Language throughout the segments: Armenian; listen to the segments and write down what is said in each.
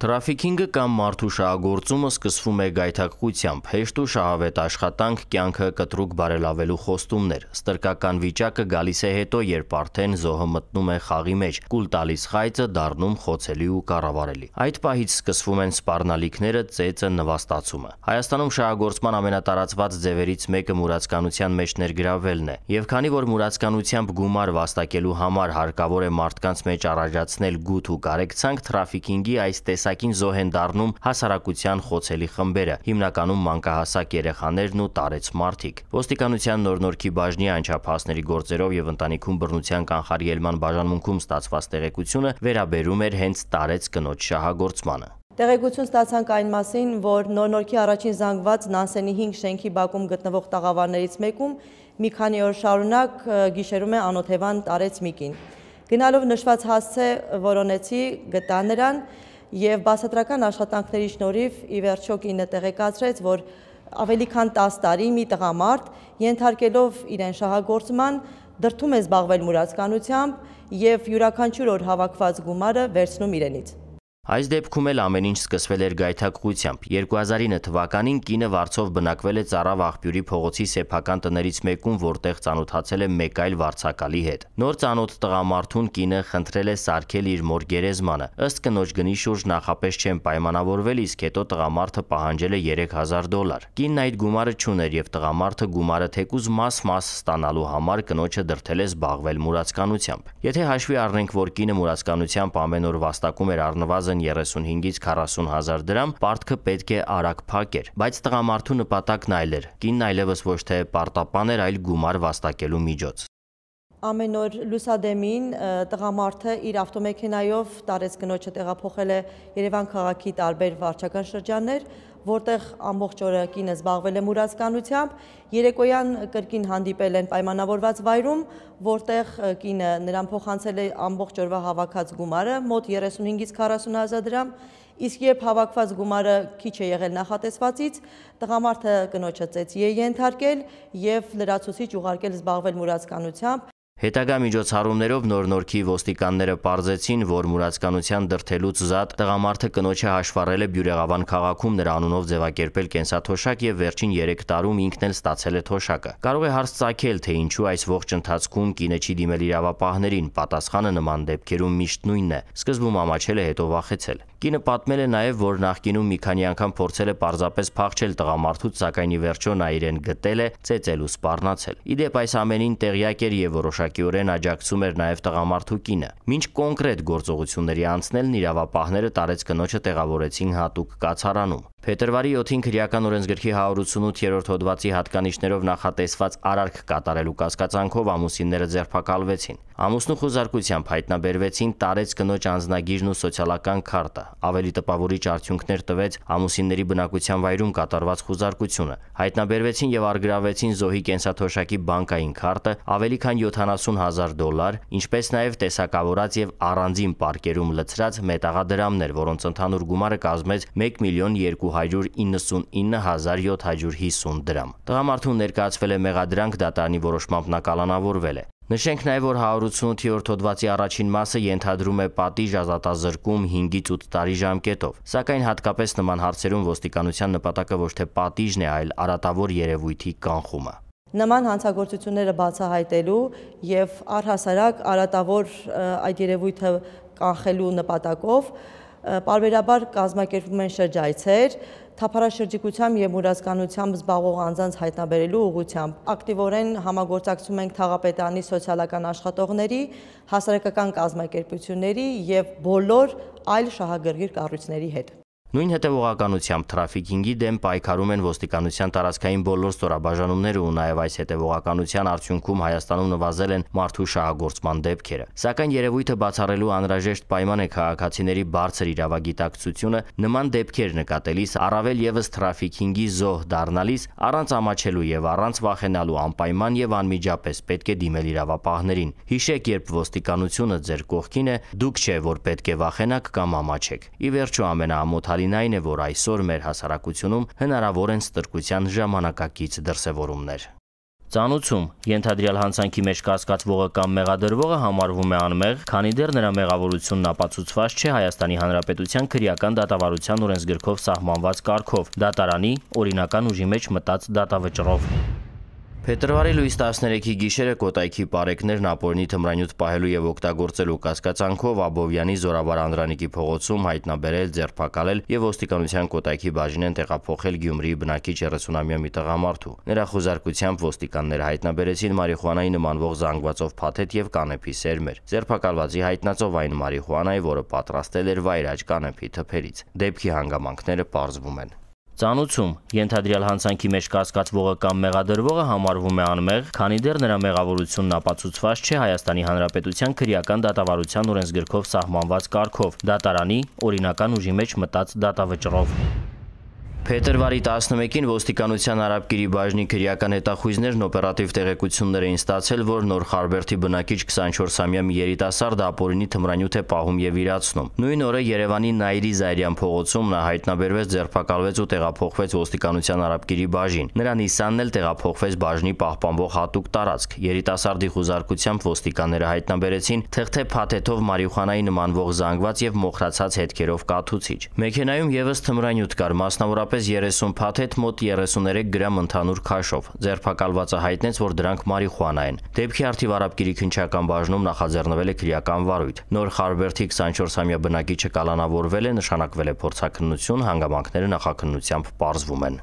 Թրաֆիքինգը կամ մարդու շահագործումը սկսվում է գայթակղությամբ, հեշտ ու շահավետ աշխատանք, կյանքը կտրուկ բարելավելու խոստումներ։ Ստրկական վիճակը գալիս է հետո, երբ արդեն զոհը մտնում է խաղի մեջ, կուլ տալիս խայծը դառնում խոցելի ու կառավարելի։ Այդ պահից սկսվում են սպառնալիքները, ծեծը, նվաստացումը։ Հայաստանում շահագործման ամենատարածված ձևերից մեկը մուրացկանության մեջ ներգրավելն է, եւ քանի որ մուրացկանությամբ գումար վաստակելու համար հարկավոր է մարդկանց մեջ առաջացնել գութ ու կարեկցանք, թրաֆիքինգի այս տեսակ տեսակին զոհ են դառնում հասարակության խոցելի խմբերը, հիմնականում մանկահասակ երեխաներն ու տարեց մարդիկ։ Ոստիկանության նորնորքի բաժնի անչափահասների գործերով եւ ընտանիքում բռնության կանխարգելման բաժանմունքում ստացված տեղեկությունը վերաբերում էր հենց տարեց կնոջ շահագործմանը։ Տեղեկություն ստացանք այն մասին, որ նորնորքի առաջին զանգված նանսենի հինգ շենքի բակում գտնվող տաղավարներից մեկում մի քանի օր շարունակ գիշերում է անոթևան տարեց միկին։ Գնալով նշված հասցե որոնեցի գտա նրան, եւ բացատրական աշխատանքների շնորհիվ ի վերջո կինը տեղեկացրեց, որ ավելի քան 10 տարի մի տղամարդ ենթարկելով իրեն շահագործման դրթում է զբաղվել մուրացկանությամբ եւ յուրաքանչյուր օր հավաքված գումարը վերցնում իրենից։ Այս դեպքում էլ ամեն ինչ սկսվել էր գայթակղությամբ։ 2009 թվականին կինը վարձով բնակվել է Ծարավ աղբյուրի փողոցի սեփական տներից մեկում, որտեղ ծանոթացել է մեկ այլ վարձակալի հետ։ Նոր ծանոթ տղամարդուն կինը խնդրել է սարքել իր մոր գերեզմանը։ Ըստ կնոջ գնի շուրջ նախապես չեն պայմանավորվել, իսկ հետո տղամարդը պահանջել է 3000 դոլար։ Կինն այդ գումարը չուներ եւ տղամարդը գումարը թեկուզ մաս-մաս ստանալու համար կնոջը դրդել է զբաղվել մուրացկանությամբ։ Եթե հաշվի առնենք, որ կինը մուրացկանությամբ ամեն օր վաստակում էր առնվազն առնվազն 35-ից 40 հազար դրամ, պարտքը պետք է արագ փակեր, բայց տղամարդու նպատակն այլ էր։ Կինն այլևս ոչ թե պարտապան էր, այլ գումար վաստակելու միջոց։ Ամեն օր լուսադեմին տղամարդը իր ավտոմեքենայով տարեց գնոջը տեղափոխել է Երևան քաղաքի տարբեր վարչական շրջաններ, որտեղ ամբողջ օրը կինը զբաղվել է մուրացկանությամբ։ Երեկոյան կրկին հանդիպել են պայմանավորված վայրում, որտեղ կինը նրան փոխանցել է ամբողջ օրվա հավաքած գումարը, մոտ 35-ից 40 հազար դրամ, իսկ երբ հավաքված գումարը քիչ է եղել նախատեսվածից, տղամարդը կնոջը ծեցի է ենթարկել եւ լրացուցիչ ուղարկել զբաղվել մուրացկանությամբ, Հետագա միջոցառումներով Նորնորքի ոստիկանները ողջացին, որ մուրացկանության դրթելուց զատ տղամարդը կնոջը հաշվառել է Բյուրեղավան քաղաքում նրա անունով ձևակերպել կենսաթոշակ եւ վերջին 3 տարում ինքն էլ ստացել է թոշակը։ Կարող է հարց ցակել, թե ինչու այս ողջ ընթացքում կինը չի դիմել իրավապահներին, պատասխանը նման դեպքերում միշտ նույնն է։ Սկզբում ամաչել է, հետո վախեցել։ Կինը պատմել է նաև, որ նախկինում մի քանի անգամ փորձել է պարզապես փախչել տղամարդուց, սակայն ի վերջո նա իրեն գտել է, ծեծել ու սպառնացել։ Իդեպ այս ամենին տեղյակ էր եւ որոշակի որակիորեն աջակցում էր նաև տղամարդու կինը։ Մինչ կոնկրետ գործողությունների անցնելն իրավապահները տարեց կնոջը տեղավորեցին հատուկ կացարանում։ Փետրվարի 7-ին քրեական օրենսգրքի 188-րդ հոդվածի հատկանիշներով նախատեսված արարք կատարելու կասկածանքով ամուսինները ձերբակալվեցին։ Ամուսնու խոզարկությամբ հայտնաբերվեցին տարեց կնոջ անձնագիրն ու սոցիալական քարտը։ Ավելի տպավորիչ արդյունքներ տվեց ամուսինների բնակության վայրում կատարված խոզարկությունը։ Հայտնաբերվեցին եւ արգրավեցին զոհի կենսաթոշակի բանկային քարտը ավելի քան 70000 դոլար, ինչպես նաեւ տեսակավորած եւ առանձին պարկերում լցրած մետաղադրամներ, որոնց ընդհանուր գումարը կազմեց 1 միլիոն 2 199750 դրամ։ Տղամարդուն ներկայացվել է մեղադրանք, դատարանի որոշմամբ նա կալանավորվել է։ Նշենք նաև, որ 188-րդ հոդվածի առաջին մասը ենթադրում է պատիժ ազատազրկում 5-ից 8 տարի ժամկետով։ Սակայն հատկապես նման հարցերում ոստիկանության նպատակը ոչ թե պատիժն է, այլ արատավոր երևույթի կանխումը նման հանցագործությունները բացահայտելու եւ առհասարակ արատավոր այդ երևույթը կանխելու նպատակով Պարբերաբար կազմակերպվում են շրջայցեր, թափարաշրջիկությամբ եւ մուրացկանությամբ զբաղող անձանց հայտնաբերելու ուղղությամբ ակտիվորեն համագործակցում ենք թաղապետանի սոցիալական աշխատողների, հասարակական կազմակերպությունների եւ բոլոր այլ շահագրգիռ կառույցների հետ։ Նույն հետևողականությամբ թրաֆիկինգի դեմ պայքարում են ոստիկանության տարածքային բոլոր ստորաբաժանումները ու նաև այս հետևողականության արդյունքում Հայաստանում նվազել են մարդու շահագործման դեպքերը։ Սակայն երևույթը բացառելու անհրաժեշտ պայման է քաղաքացիների բարձր իրավագիտակցությունը, նման դեպքեր նկատելիս, առավել եւս թրաֆիկինգի զոհ դառնալիս, առանց ամաչելու եւ առանց վախենալու անպայման եւ անմիջապես պետք է դիմել իրավապահներին։ Հիշեք, երբ ոստիկանությունը ձեր կողքին է, դուք չէ որ պետք է վախենաք կամ ամաչեք։ Ի վերջո ամենաամոթալի զգալին այն է, որ այսօր մեր հասարակությունում հնարավոր են ստրկության ժամանակակից դրսևորումներ։ Ծանուցում ենթադրյալ հանցանքի մեջ կասկածվողը կամ մեղադրվողը համարվում է անմեղ, քանի դեռ նրա մեղավորությունն ապացուցված չէ Հայաստանի Հանրապետության քրեական դատավարության օրենսգրքով սահմանված կարգով՝ դատարանի օրինական ուժի մեջ մտած դատավճռով։ Փետրվարի լույս 13-ի գիշերը Կոտայքի պարեկներն ապօրինի թմրանյութ պահելու եւ օգտագործելու կասկածանքով Աբովյանի Զորավար Անդրանիկի փողոցում հայտնաբերել, ձերբակալել եւ ոստիկանության Կոտայքի բաժինեն տեղափոխել Գյումրիի բնակիչ 30-ամյա մի տղամարդու։ Նրա խոզարկությամբ ոստիկանները հայտնաբերեցին մարիխուանայի նմանվող զանգվածով փաթեթ եւ կանեփի սերմեր։ Ձերբակալվածի հայտնածով այն մարիխուանայի, որը պատրաստել էր վայրաճ կանեփի թփերից։ Դեպքի հանգամանքները պարզվում են։ Ծանուցում ենթադրյալ հանցանքի մեջ կասկածվողը կամ մեղադրվողը համարվում է անմեղ, քանի դեռ նրա մեղավորությունն ապացուցված չէ Հայաստանի Հանրապետության քրեական դատավարության օրենսգրքով սահմանված կարգով՝ դատարանի օրինական ուժի մեջ մտած դատավճռով։ Փետրվարի 11-ին ոստիկանության Արաբկիրի բաժնի քրեական հետախույզներն օպերատիվ տեղեկություններ էին ստացել, որ Նոր Խարբերթի բնակիչ 24-ամյա մի երիտասարդ ապօրինի թմրանյութ է պահում եւ իրացնում։ Նույն օրը Երևանի Նայիրի Զայրյան փողոցում նա հայտնաբերվեց, ձերբակալվեց ու տեղափոխվեց ոստիկանության Արաբկիրի բաժին։ Նրա Նիսանն էլ տեղափոխվեց բաժնի պահպանվող հատուկ տարածք։ Երիտասարդի խուզարկությամբ ոստիկանները հայտնաբերեցին թեթև փաթեթով մարիխուանայի նմանվող զանգված եւ մոխրացած հետքերով կաթուցիչ։ Մեքենայում եւս թմրանյութ կար, մասնավորապես մոտավորապես 30 փաթեթ մոտ 33 գրամ ընդհանուր քաշով։ Ձերբակալվածը հայտնեց, որ դրանք մարիխուանա են։ Դեպքի արդիվ Արաբգիրի քնչական բաժնում նախաձեռնվել է քրեական վարույթ։ Նոր Խարբերթի 24-ամյա բնակիչը կալանավորվել է, նշանակվել է փորձաքննություն, հանգամանքները նախաքննությամբ պարզվում են։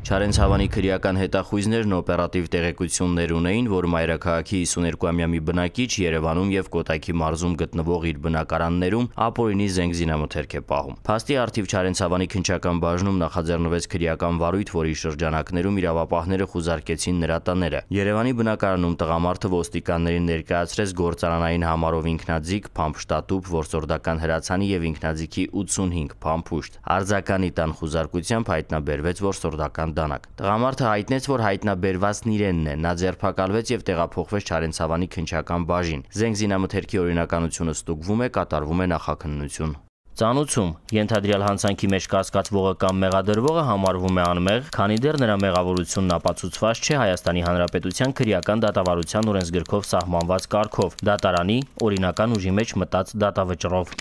Չարենց Հավանի քրեական հետախույզներն օպերատիվ տեղեկություններ ունեին, որ մայրաքաղաքի 52-ամյա մի բնակիչ Երևանում եւ Կոտայքի մարզում գտնվող իր բնակարաններում ապօրինի զենգզինամթերք է պահում։ Փաստի արդիվ Չարենց Հավանի քնչական բաժնում նախաձեռնվեց քրեական վարույթ, որի շրջանակներում իրավապահները խուզարկեցին նրա տները։ Երևանի բնակարանում տղամարդը ոստիկաններին ներկայացրեց գործարանային համարով ինքնաձիգ, փամփշտատուփ, որսորդական հրացանի եւ ինքնաձիգի 85 փամփուշտ։ Արձականի տան խուզարկությամբ հայտնաբերվեց որսորդական կանգ-դանակ։ Տղամարդը հայտնեց, որ հայտնաբերվածն իրենն է։ Նա ձերբակալվեց եւ տեղափոխվեց Չարենց Հավանի քնչական բաժին։ Զենք զինամթերքի օրինականությունը ստուգվում է, կատարվում է նախաքննություն։ Ծանուցում ենթադրյալ հանցանքի մեջ կասկածվողը կամ մեղադրվողը համարվում է անմեղ, քանի դեռ նրա մեղավորությունն ապացուցված չէ Հայաստանի Հանրապետության քրեական դատավարության օրենսգրքով սահմանված կարգով՝ դատարանի օրինական ուժի մեջ մտած դատավճռով։